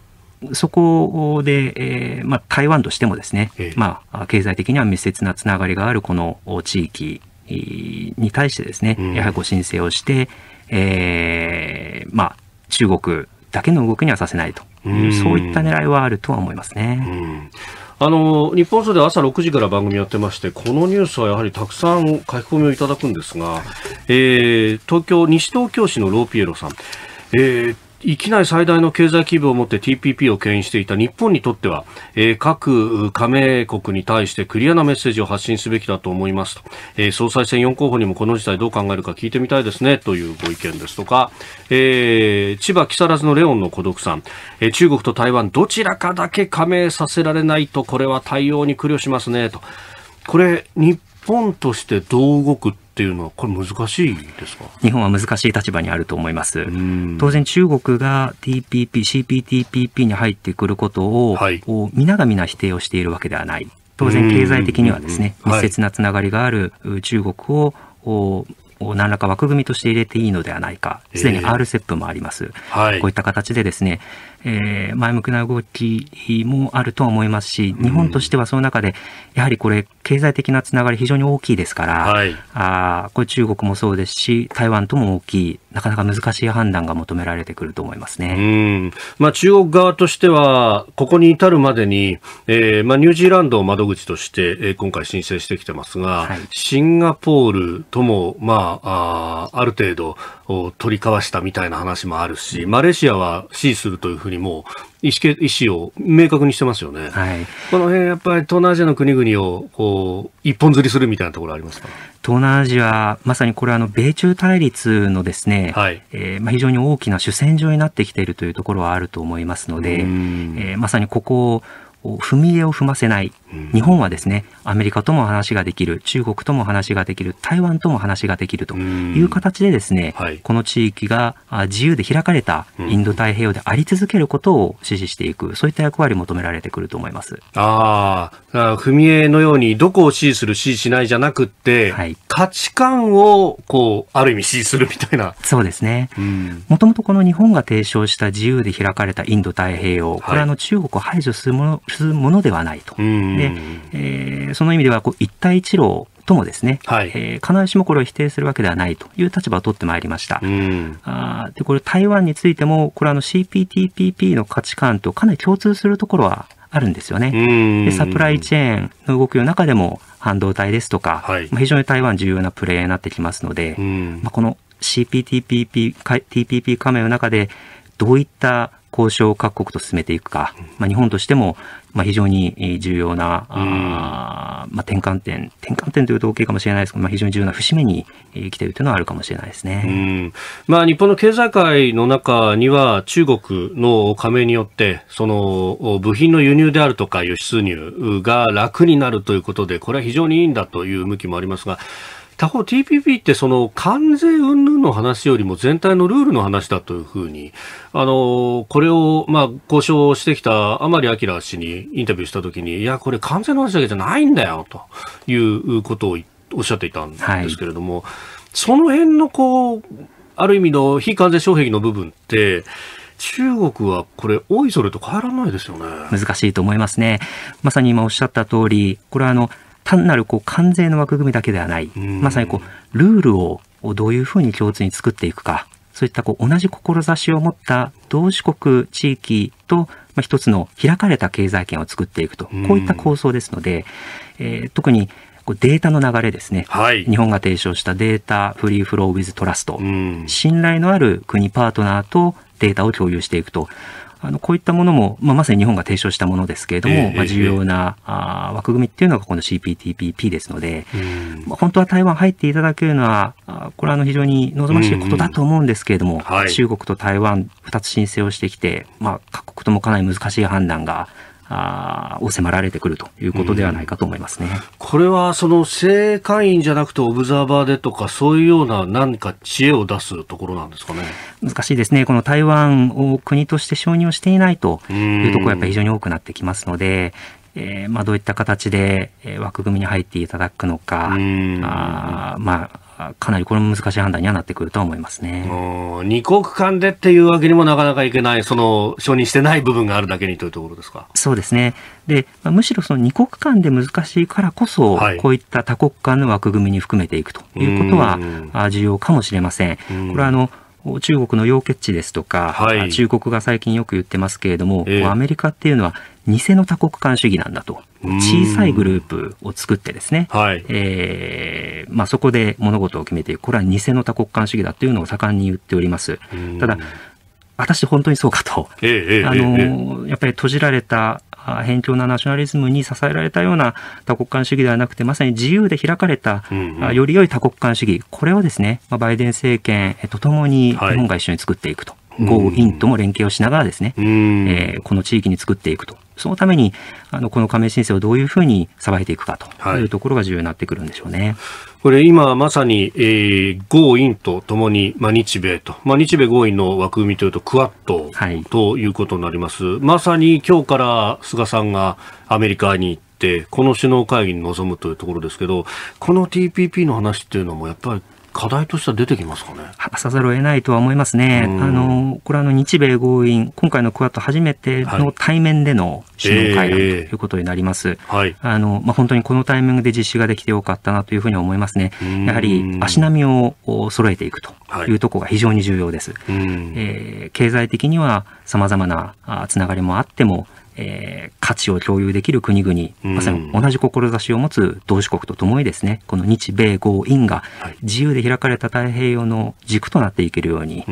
そこで、えーまあ、台湾としてもですね、まあ、経済的には密接なつながりがあるこの地域に対してですね、やはりご申請をして、えーまあ、中国だけの動きにはさせないという、そういった狙いはあるとは思いますね。あの日本総で朝6時から番組やってましてこのニュースはやはりたくさん書き込みをいただくんですが、えー、東京西東京市のローピエロさん、えー域内最大の経済規模を持って TPP を牽引していた日本にとっては、えー、各加盟国に対してクリアなメッセージを発信すべきだと思いますと、えー、総裁選4候補にもこの事態どう考えるか聞いてみたいですねというご意見ですとか、えー、千葉木更津のレオンの孤独さん、えー、中国と台湾どちらかだけ加盟させられないとこれは対応に苦慮しますねとこれ日本としてどう動くってっていうのは、これ難しいですか日本は難しい立場にあると思います。当然中国が TPP、CPTPP に入ってくることを、はい、皆が皆否定をしているわけではない。当然経済的にはですね、密接なつながりがある中国を、はいを何らか枠組みとして入れていいのではないか、すでに RCEP もあります、えーはい、こういった形でですね、えー、前向きな動きもあるとは思いますし、日本としてはその中で、やはりこれ、経済的なつながり非常に大きいですから、はい、あこれ中国もそうですし、台湾とも大きい、なかなか難しい判断が求められてくると思いますね。うんまあ、中国側としては、ここに至るまでに、えーまあ、ニュージーランドを窓口として、えー、今回申請してきてますが、はい、シンガポールとも、まあ、あある程度取り交わしたみたいな話もあるし、マレーシアは支持するというふうにもう意思意思を明確にしてますよね、はい、この辺、やっぱり東南アジアの国々をこう一本釣りするみたいなところありますか東南アジア、まさにこれはあの米中対立のですね、はい、えー、まあ、非常に大きな主戦場になってきているというところはあると思いますので、えー、まさにここを踏み絵を踏ませない、日本はですねアメリカとも話ができる中国とも話ができる台湾とも話ができるという形でですね、はい、この地域が自由で開かれたインド太平洋であり続けることを支持していくそういった役割求められてくると思います。ああみ絵のようにどこを支持する支持しないじゃなくて、はい、価値観をこうある意味支持するみたいな。そうですね。もともとこの日本が提唱した自由で開かれたインド太平洋、これはあの中国を排除するもの,、するものではないと。で、えー、その意味ではこう一帯一路ともですね、はい、えー、必ずしもこれを否定するわけではないという立場を取ってまいりました。うん、あでこれ台湾についてもこれあの CPTPP の価値観とかなり共通するところはあるんですよね。でサプライチェーンの動きの中でも半導体ですとか、はい、まあ、非常に台湾重要なプレイヤーになってきますので、まあ、この CPTPP TPP 加盟の中でどういった交渉を各国と進めていくか、まあ、日本としても、まあ、非常に重要な、うん、あまあ、転換点、転換点という統計かもしれないですけど、まあ、非常に重要な節目に来ているというのはあるかもしれないですね、うん、まあ、日本の経済界の中には、中国の加盟によって、その部品の輸入であるとか輸出入が楽になるということで、これは非常にいいんだという向きもありますが、他方 TPP ってその関税云々の話よりも全体のルールの話だというふうにあのこれをまあ交渉してきた甘利明氏にインタビューしたときにいやこれ関税の話だけじゃないんだよということをおっしゃっていたんですけれども、はい、その辺のこうある意味の非関税障壁の部分って中国はこれ、おいそれと変えられないですよね。難しいと思いますね。まさに今おっしゃった通り、これはあの、単なるこう関税の枠組みだけではない、まさにこうルールをどういうふうに共通に作っていくか、そういったこう同じ志を持った同志国地域と、まあ、一つの開かれた経済圏を作っていくと、こういった構想ですので、えー、特にこうデータの流れですね、はい、日本が提唱したデータフリーフローウィズトラスト、信頼のある国パートナーとデータを共有していくと、あのこういったものも、まあ、まさに日本が提唱したものですけれども、えー、まあ、重要な、えー、あ枠組みっていうのがこの CPTPP ですので、まあ、本当は台湾入っていただけるのはあこれはあの非常に望ましいことだと思うんですけれども、はい、中国と台湾2つ申請をしてきて、まあ、各国ともかなり難しい判断があを迫られてくるということではないかと思いますね、うん、これはその正会員じゃなくてオブザーバーでとかそういうような何か知恵を出すところなんですかね難しいですね、この台湾を国として承認をしていないというところがやっぱり非常に多くなってきますので、えーまあ、どういった形で枠組みに入っていただくのか、あまあ、かなりこれも難しい判断にはなってくると思いますね。二国間でっていうわけにもなかなかいけない、その承認してない部分があるだけにというところですか。そうですね。で、まあ、むしろその二国間で難しいからこそ、はい、こういった多国間の枠組みに含めていくということは重要かもしれません。これはあの中国の溶血地ですとか、はい、中国が最近よく言ってますけれども、えー、アメリカっていうのは偽の多国間主義なんだと。小さいグループを作ってですね、はいえーまあ、そこで物事を決めていく。これは偽の多国間主義だというのを盛んに言っております。ただ、私本当にそうかと。えー、あのー、やっぱり閉じられた偏境なナショナリズムに支えられたような多国間主義ではなくてまさに自由で開かれた、うんうん、より良い多国間主義これをですね、まあ、バイデン政権とともに日本が一緒に作っていくと、はい、豪印とも連携をしながらですね、えー、この地域に作っていくとそのためにあのこの加盟申請をどういうふうにさばいていくかというところが重要になってくるんでしょうね。はいこれ今まさに、えー、合意とともに、まあ、日米と、まあ、日米合意の枠組みというとクワッドということになります、はい、まさに今日から菅さんがアメリカに行ってこの首脳会議に臨むというところですけどこの TPP の話っていうのもやっぱり課題としては出てきますかね話さざるを得ないとは思いますね。あの、これあの日米合意、今回のクアッド初めての対面での首脳会談ということになります。はい、あの、まあ、本当にこのタイミングで実施ができてよかったなというふうに思いますね。やはり足並みを揃えていくというところが非常に重要です。はい、えー、経済的には様々なつながりもあっても、えー、価値を共有できる国々、まさに同じ志を持つ同志国とともにですね、この日米豪印が自由で開かれた太平洋の軸となっていけるように、え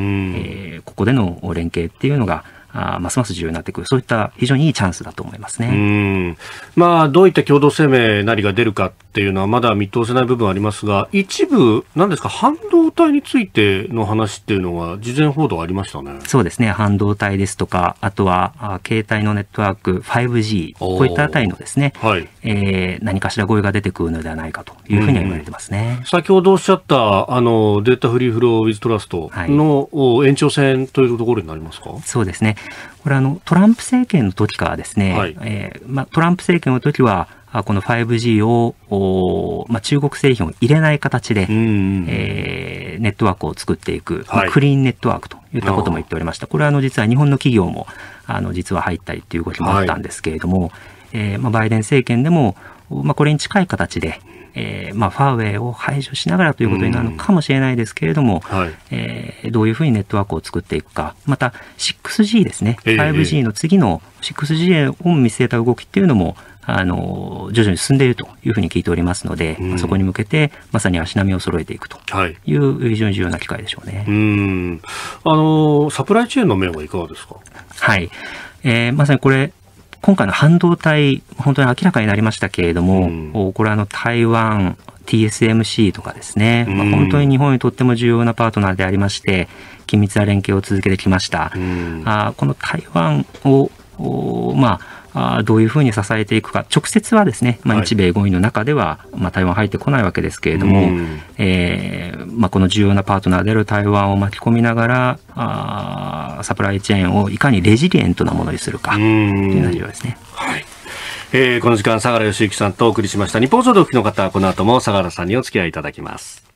ー、ここでの連携っていうのがあますます重要になってくる、そういった非常にいいチャンスだと思いますね。まあ、どういった共同声明なりが出るかっていうのは、まだ見通せない部分ありますが、一部、なんですか、半導体についての話っていうのは、事前報道ありましたね。そうですね、半導体ですとか、あとはあ携帯のネットワーク、5G、こういったあたりのですね、はいえー、何かしら合意が出てくるのではないかというふうには言われてますね。先ほどおっしゃったあのデータフリーフローウィズトラストの、延長線というところになりますか、そうですね。これあのトランプ政権の時からですね、はい、えー、まトランプ政権の時はこの 5G を、ま中国製品を入れない形で、えー、ネットワークを作っていく、はい、まクリーンネットワークといったことも言っておりました、これはあの実は日本の企業もあの実は入ったりという動きもあったんですけれども、はい、えー、まバイデン政権でも、まこれに近い形で、えーまあ、ファーウェイを排除しながらということになるのかもしれないですけれども、うはい、えー、どういうふうにネットワークを作っていくか、また 6G ですね、5G の次の 6G を見据えた動きっていうのも、あの徐々に進んでいるというふうに聞いておりますので、うん、そこに向けてまさに足並みを揃えていくという、非常に重要な機会でしょうね。うんあのサプライチェーンの面はいかがですか。はい、えー、まさにこれ今回の半導体、本当に明らかになりましたけれども、うん、これあの台湾、TSMC とかですね、まあ、本当に日本にとっても重要なパートナーでありまして、緊密な連携を続けてきました。うん、あこの台湾をまああどういうふうに支えていくか、直接はですね、まあ、日米合意の中では、まあ、台湾入ってこないわけですけれども、えー、まあ、この重要なパートナーである台湾を巻き込みながら、あサプライチェーンをいかにレジリエントなものにするかという内容ですね。はいえー、この時間、相良義行さんとお送りしました。日本総動機の方、は、この後も相良さんにお付き合いいただきます。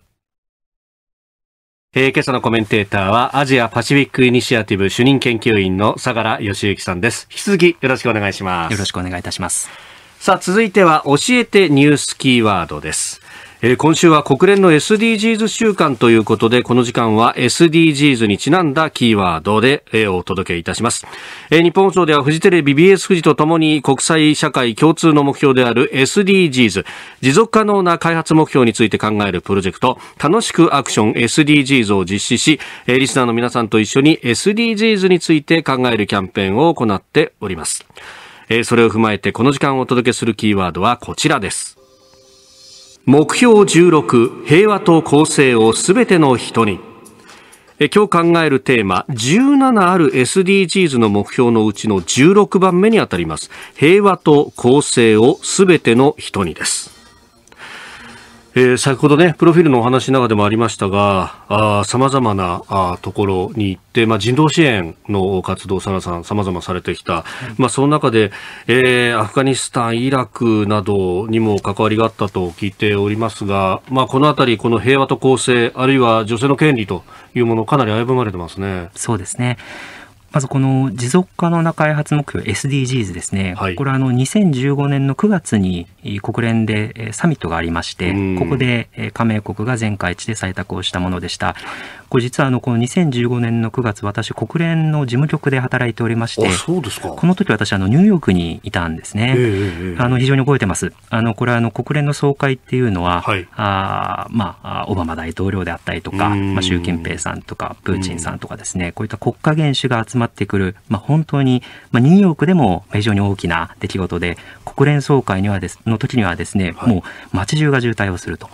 えー、今朝のコメンテーターは、アジアパシフィックイニシアティブ主任研究員の相良義行さんです。引き続きよろしくお願いします。よろしくお願いいたします。さあ、続いては、教えてニュースキーワードです。えー、今週は国連の SDGs 週間ということで、この時間は SDGs にちなんだキーワードで、えー、お届けいたします。えー、日本放送ではフジテレビ BS 富士とともに国際社会共通の目標である SDGs、持続可能な開発目標について考えるプロジェクト、楽しくアクション SDGs を実施し、えー、リスナーの皆さんと一緒に SDGs について考えるキャンペーンを行っております。えそれを踏まえてこの時間をお届けするキーワードはこちらです。目標16平和と公正をすべての人に今日考えるテーマ17ある SDGs の目標のうちの16番目にあたります平和と公正をすべての人にですえー、先ほどね、プロフィールのお話の中でもありましたが、さまざまなあところに行って、まあ、人道支援の活動をさらさん、さまざまされてきた、まあ、その中で、えー、アフガニスタン、イラクなどにも関わりがあったと聞いておりますが、まあ、このあたり、この平和と公正、あるいは女性の権利というもの、かなり危ぶまれてますね。そうですねまずこの持続可能な開発目標 SDGs ですね、はい、これはあの2015年の9月に国連でサミットがありまして、ここで加盟国が全会一致で採択をしたものでした。これ実はあのこの2015年の9月私国連の事務局で働いておりましてそうですかこの時私あのニューヨークにいたんですね、えー、あの非常に覚えてますあのこれはあの国連の総会っていうのは、はい、あまあオバマ大統領であったりとか、まあ、習近平さんとかプーチンさんとかですねこういった国家元首が集まってくる、まあ、本当に、まあ、ニューヨークでも非常に大きな出来事で国連総会にはですの時にはですね、はい、もう街中が渋滞をすると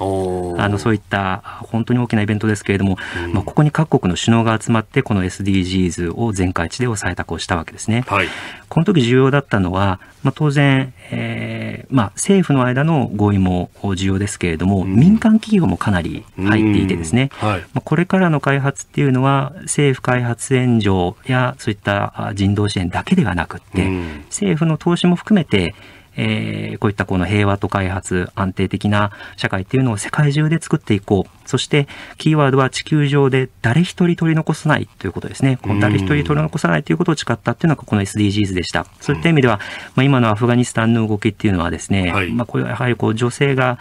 あのそういった本当に大きなイベントですけれども、まあここに各国の首脳が集まってこの SDGs を全会一で採択をしたわけですね。はい、この時重要だったのは、まあ、当然、えーまあ、政府の間の合意も重要ですけれども、うん、民間企業もかなり入っていてですね、はいまあ、これからの開発っていうのは政府開発援助やそういった人道支援だけではなくって、うん、政府の投資も含めてえー、こういったこの平和と開発、安定的な社会っていうのを世界中で作っていこう。そして、キーワードは地球上で誰一人取り残さないということですね。この誰一人取り残さないということを誓ったっていうのがこの SDGs でした。そういった意味では、まあ、今のアフガニスタンの動きっていうのはですね、はい、まあこれはやはりこう女性が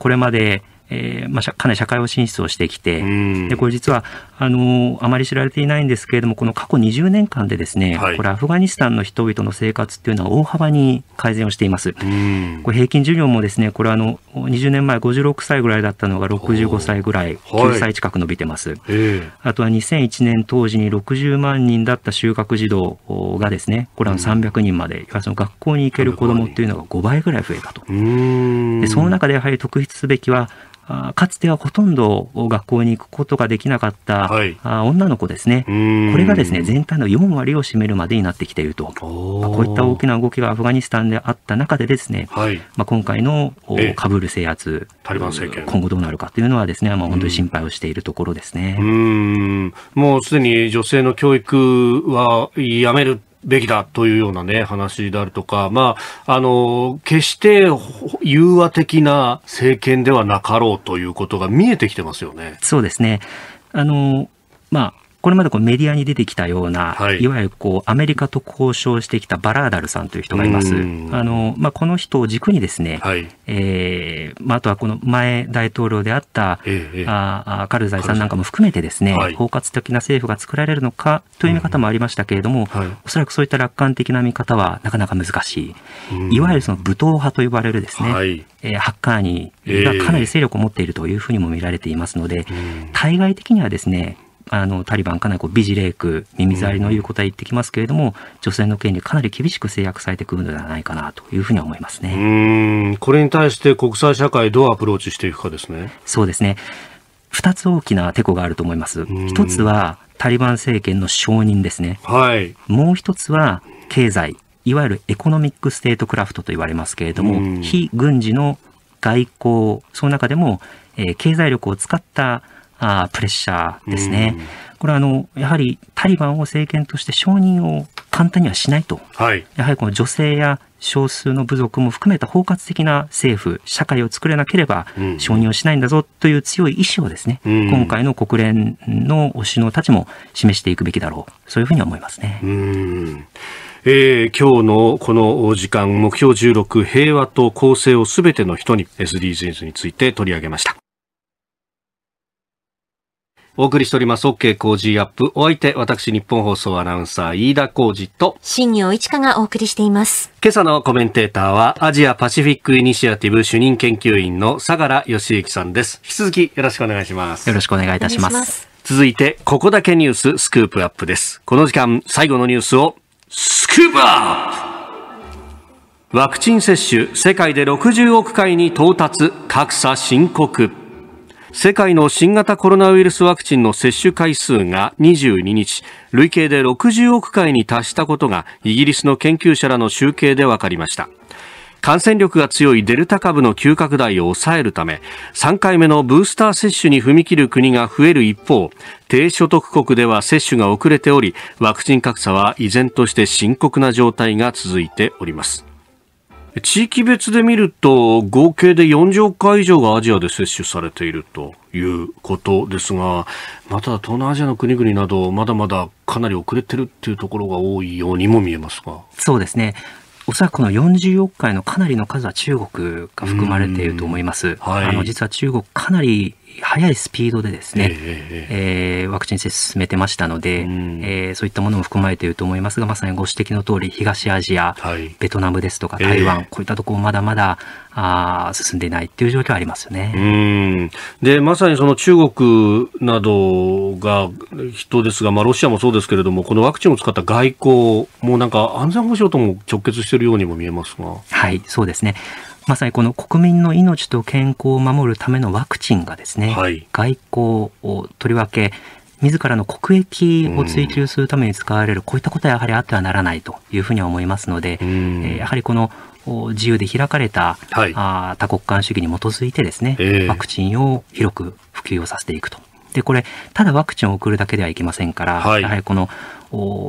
これまでえーまあ、かなり社会進出をしてきて、でこれ実はあのあまり知られていないんですけれども、この過去20年間でですね、はい、これアフガニスタンの人々の生活っていうのは大幅に改善をしています。これ平均寿命もですね、これあの20年前56歳ぐらいだったのが65歳ぐらい、9歳近く伸びてます。あとは2001年当時に60万人だった就学児童がですね、これは300人まで、うん、その学校に行ける子どもっていうのが5倍ぐらい増えたと。でその中でやはり特筆すべきはあかつてはほとんど学校に行くことができなかった、はい、あ女の子ですね、これがですね全体の4割を占めるまでになってきていると、まあ、こういった大きな動きがアフガニスタンであった中で、ですね、はい、まあ、今回のカブール制圧、タリバン政権今後どうなるかというのは、ですね、まあ、本当に心配をしているところですねうんもうすでに女性の教育はやめるべきだというようなね、話であるとか、まあ、あの、決して融和的な政権ではなかろうということが見えてきてますよね。そうですね。あの、まあ、これまでこうメディアに出てきたような、はい、いわゆるこうアメリカと交渉してきたバラーダルさんという人がいます。あのまあ、この人を軸にですね、はい、えー、まあ、あとはこの前大統領であった、ええ、あカルザイさんなんかも含めてですね、はい、包括的な政府が作られるのかという見方もありましたけれども、はい、おそらくそういった楽観的な見方はなかなか難しい、いわゆるその武闘派と呼ばれるですね、はい、えー、ハッカーにがかなり勢力を持っているというふうにも見られていますので、対外的にはですねあのタリバンかなりこうビジレイク、耳障りのいい答え言ってきますけれども、うん、女性の権利かなり厳しく制約されてくるのではないかなというふうに思いますねこれに対して国際社会どうアプローチしていくかですねそうですね二つ大きなてこがあると思います。一つはタリバン政権の承認ですね。はい、もう一つは経済、いわゆるエコノミックステートクラフトと言われますけれども、非軍事の外交、その中でも、えー、経済力を使ったあプレッシャーですね。これはあのやはりタリバンを政権として承認を簡単にはしないと、はい、やはりこの女性や少数の部族も含めた包括的な政府、社会を作れなければ承認をしないんだぞという強い意志をですね、うん、今回の国連の首脳たちも示していくべきだろう、そういうふうに思いますね。うんえー、今日のこの時間、目標16、平和と公正をすべての人に SDGs について取り上げました。お送りしております OK 工事アップ。お相手、私日本放送アナウンサー飯田工事と新庄一華がお送りしています。今朝のコメンテーターはアジアパシフィックイニシアティブ主任研究員の相良義之さんです。引き続きよろしくお願いします。よろしくお願いいたします。続いて、ここだけニューススクープアップです。この時間、最後のニュースをスクープアップワクチン接種、世界で60億回に到達、格差深刻。世界の新型コロナウイルスワクチンの接種回数が22日、累計で60億回に達したことがイギリスの研究者らの集計で分かりました。感染力が強いデルタ株の急拡大を抑えるため3回目のブースター接種に踏み切る国が増える一方低所得国では接種が遅れておりワクチン格差は依然として深刻な状態が続いております地域別で見ると合計で40億回以上がアジアで接種されているということですがまた東南アジアの国々などまだまだかなり遅れてるっていうところが多いようにも見えますがそうですねおそらくこの40億回のかなりの数は中国が含まれていると思います。はい、あの実は中国かなり速いスピードでですね、えー、ワクチン接種進めてましたので、うん、えー、そういったものも含まれていると思いますがまさにご指摘の通り東アジア、はい、ベトナムですとか台湾、えー、こういったところまだまだあ進んでいないという状況ありますよね。でまさにその中国などが人ですが、まあ、ロシアもそうですけれどもこのワクチンを使った外交もなんか安全保障とも直結しているようにも見えますが。はいそうですねまさにこの国民の命と健康を守るためのワクチンがですね、はい、外交をとりわけ自らの国益を追求するために使われる、こういったことはやはりあってはならないというふうには思いますので、えー、やはりこの自由で開かれた、はい、あ多国間主義に基づいてですね、えー、ワクチンを広く普及をさせていくと。でこれただワクチンを送るだけではいけませんから、はい、やはりこの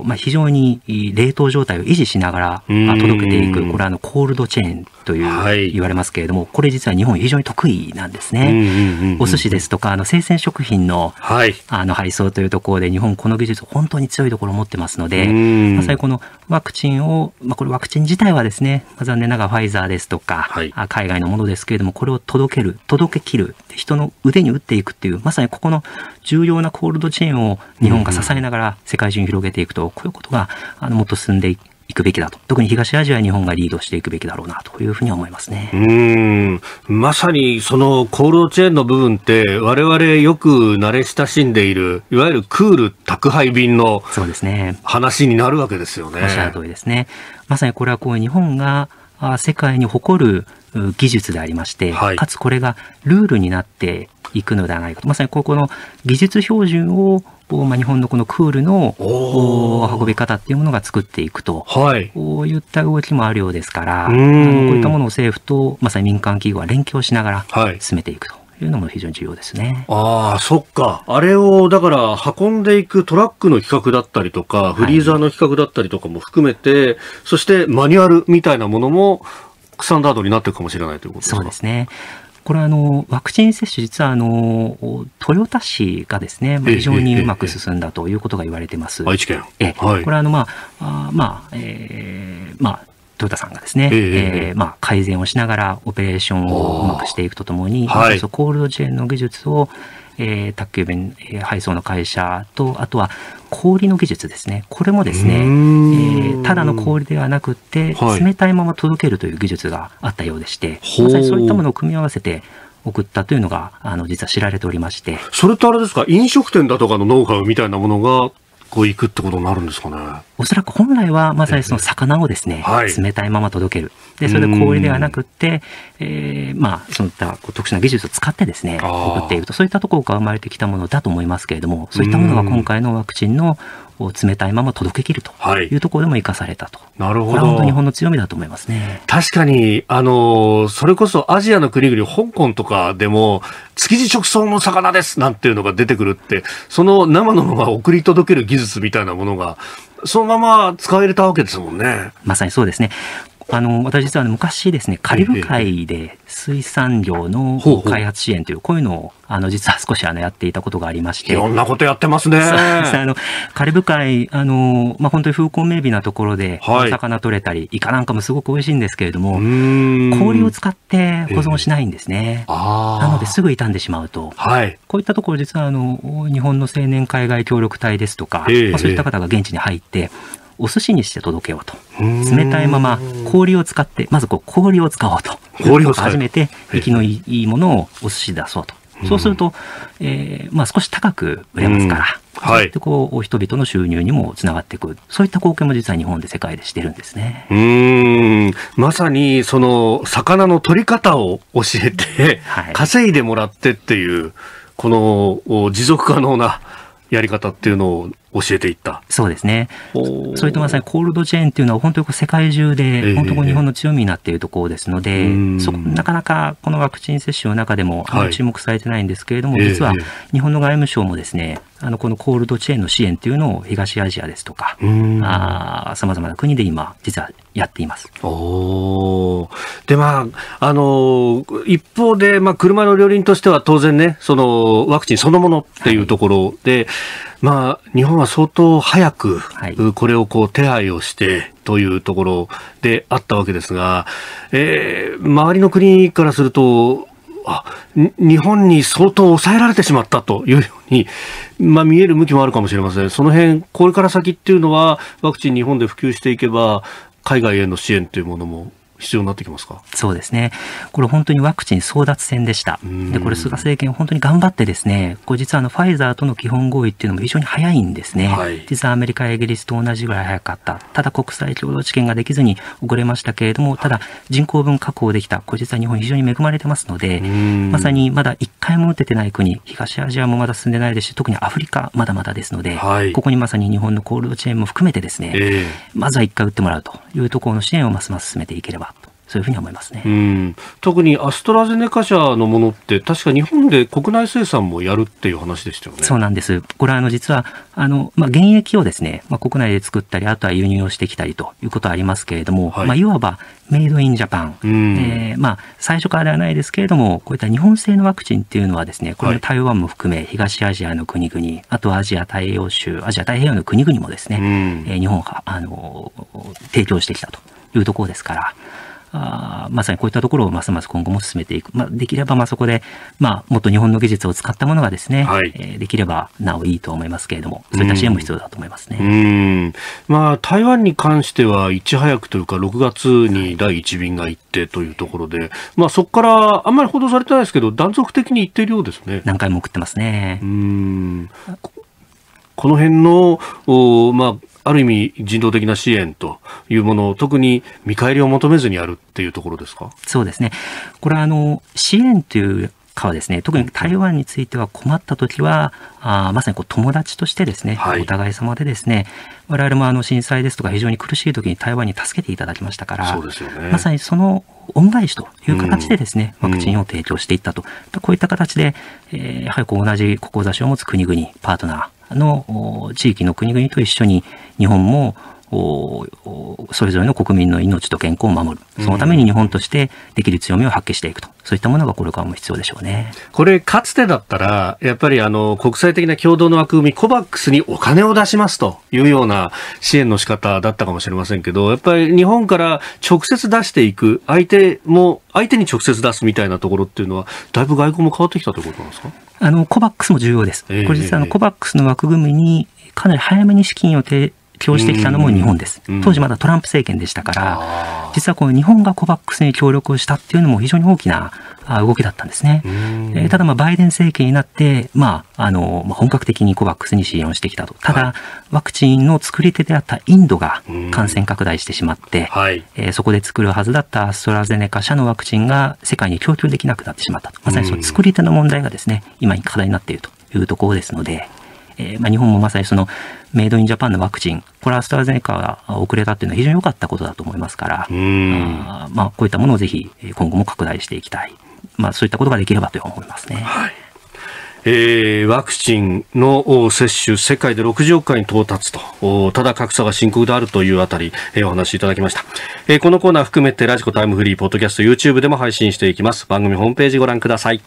まあ、非常に冷凍状態を維持しながら届けていくこれはあのコールドチェーンという、はい、言われますけれどもこれ実は日本非常に得意なんですね。お寿司ですとかあの生鮮食品の,、はい、あの配送というところで日本この技術本当に強いところを持ってますのでまさにこのワクチンを、まあ、これワクチン自体はですね、まあ、残念ながらファイザーですとか、はい、海外のものですけれどもこれを届ける届けきる人の腕に打っていくっていうまさにここの重要なコールドチェーンを日本が支えながら世界中に広げげていくと、こういうことが、あの、もっと進んでいく。くべきだと。特に東アジア日本がリードしていくべきだろうなというふうに思いますね。うん。まさにそのルドチェーンの部分って、われわれよく慣れ親しんでいる、いわゆるクール宅配便のそうですね話になるわけですよね。おっしゃる通りですね。まさにこれはこう日本が世界に誇る技術でありまして、はい、かつこれがルールになっていくのではないかとまさにここの技術標準をまあ、日本のこのクールの運び方っていうものが作っていくと、はい、こういった動きもあるようですからこういったものを政府とまさに民間企業は連携をしながら進めていくと。いうのも非常に重要ですね。ああ、そっか。あれを、だから、運んでいくトラックの企画だったりとか、フリーザーの企画だったりとかも含めて、はい、そしてマニュアルみたいなものも、スタンダードになっていくかもしれないということですかそうですね。これあのワクチン接種、実はあの豊田市がですね、ま非常にうまく進んだということが言われています。愛知県、えはい、これはあの、まああまあえーまあ、豊田さんがですね、えー、えー、まあ、改善をしながらオペレーションをうまくしていくとともに、はい、コールドチェーンの技術をえー、宅急便、配送の会社と、あとは氷の技術ですね。これもですね、えー、ただの氷ではなくて、冷たいまま届けるという技術があったようでして、まさにそういったものを組み合わせて、送ったというのが、あの、実は知られておりまして。それってあれですか飲食店だとかのノウハウみたいなものがこう行くってことになるんですかね。おそらく本来はまさにその魚をですね、はい、冷たいまま届ける。で、それで氷ではなくて、えー、まあ、そういった特殊な技術を使ってですね、送っていると、そういったところが生まれてきたものだと思いますけれども、そういったものが今回のワクチンの冷たいまま届けきるというところでも生かされたと。はい、なるほど。本当日本の強みだと思いますね。確かに、あの、それこそアジアの国々、香港とかでも、築地直送の魚ですなんていうのが出てくるって、その生のまま送り届ける技術みたいなものが、そのまま使えれたわけですもんね。まさにそうですね。あの私実は昔ですねカリブ海で水産業の開発支援というこういうのをあの実は少しあのやっていたことがありましていろんなことやってますねあのカリブ海あの、まあ、本当に風光明媚なところで、はい、魚取れたりイカなんかもすごく美味しいんですけれども氷を使って保存しないんですね、なのですぐ傷んでしまうと、はい、こういったところ実はあの日本の青年海外協力隊ですとか、まあ、そういった方が現地に入ってお寿司にして届けようと。冷たいまま氷を使って、まずこう氷を使おうと。氷を初めて、生きのいいものをお寿司で出そうと。そうすると、えー、まあ少し高く売れますから。はい、でこう人々の収入にもつながっていくそういった貢献も実は日本で世界でしてるんですねうんまさにその魚の取り方を教えて、はい、稼いでもらってっていうこの持続可能なやり方っていうのを教えていったそうですね、それとまさにコールドチェーンっていうのは、本当に世界中で、本当に日本の強みになっているところですので、えー、そこなかなかこのワクチン接種の中でも、注目されてないんですけれども、実は日本の外務省もですね、あのこのコールドチェーンの支援というのを東アジアですとか、さまざまな国で今、実はやっていますおで、まああの一方で、まあ、車の両輪としては当然ね、そのワクチンそのものっていうところで、はいまあ、日本は相当早く、これをこう手配をして、というところであったわけですが、えー、周りの国からすると、あ日本に相当抑えられてしまったというように、まあ、見える向きもあるかもしれません、その辺これから先っていうのは、ワクチン、日本で普及していけば、海外への支援というものも必要になってきますかそうですね、これ、本当にワクチン争奪戦でした、でこれ、菅政権、本当に頑張って、ですねこれ実はあのファイザーとの基本合意っていうのも非常に早いんですね、はい、実はアメリカやイギリスと同じぐらい早かった、ただ国際共同治験ができずに遅れましたけれども、ただ人口分確保できた、これ、実は日本、非常に恵まれてますので、まさにまだ1さも打ててない国、東アジアもまだ進んでないですし、特にアフリカ、まだまだですので、はい、ここにまさに日本のコールドチェーンも含めてですね、えー、まずは1回打ってもらうというところの支援をますます進めていければとそういうふうに思いますね、うん、特にアストラゼネカ社のものって確か日本で国内生産もやるっていう話でしたよねそうなんですこれはあの実はあの、まあ、現役をですね、まあ、国内で作ったりあとは輸入をしてきたりということはありますけれども、はいまあ、いわばメイドインジャパン、うん、えー、まあ、最初からではないですけれどもこういった日本製のワクチンっていうのはですねこれ台湾も含め東アジアの国々あとはアジア太平洋州アジア太平洋の国々もですね、うん、え日本があの提供してきたというところですから。あまさにこういったところをますます今後も進めていく。まあ、できればまあそこで、まあ、もっと日本の技術を使ったものがですね、はい、えー、できればなおいいと思いますけれども、そういった支援も必要だと思いますね。うんまあ、台湾に関しては、いち早くというか、6月に第1便が行ってというところで、まあ、そこからあんまり報道されてないですけど、断続的に行っているようですね。何回も送ってますね。うんこの辺の、おまあ、ある意味人道的な支援というものを特に見返りを求めずにやるっていうところですかそうですね。これはあの支援というかはですね、特に台湾については困った時は、あまさにこう友達としてですね、はい、お互い様でですね、我々もあの震災ですとか非常に苦しい時に台湾に助けていただきましたから、ね、まさにその恩返しという形でですね、うん、ワクチンを提供していったと、うん、こういった形で、えー、やはりこう同じ志を持つ国々、パートナー、の地域の国々と一緒に日本もおおそれぞれの国民の命と健康を守る、そのために日本としてできる強みを発揮していくと、そういったものがこれからも必要でしょうねこれ、かつてだったら、やっぱりあの国際的な共同の枠組み、コバックスにお金を出しますというような支援の仕方だったかもしれませんけど、やっぱり日本から直接出していく、相手も相手に直接出すみたいなところっていうのは、だいぶ外交も変わってきたということなんですかあのコバックスも重要です。これ実はあの、えー、コバックスの枠組みにかなり早めに資金を提供してきたのも日本です。当時まだトランプ政権でしたから、実はこの日本がコバックスに協力をしたっていうのも非常に大きな動きだったんですね。えー、ただ、まあ、バイデン政権になって、まあ、あの、まあ、本格的にコバックスに支援をしてきたと。ただ、はい、ワクチンの作り手であったインドが感染拡大してしまって、はい、えー、そこで作るはずだったアストラゼネカ社のワクチンが世界に供給できなくなってしまったと。まさにその作り手の問題がですね、今に課題になっているというところですので、えー、まあ、日本もまさにそのメイドインジャパンのワクチン、これはアストラゼネカが遅れたっていうのは非常に良かったことだと思いますから、うあまあ、こういったものをぜひ今後も拡大していきたい、まあ、そういったことができればと思いますね。はいえー、ワクチンの接種、世界で60億回に到達と、ただ格差が深刻であるというあたり、えー、お話しいただきました、えー、このコーナー含めてラジコタイムフリー、ポッドキャスト、YouTube でも配信していきます。番組ホームページご覧ください。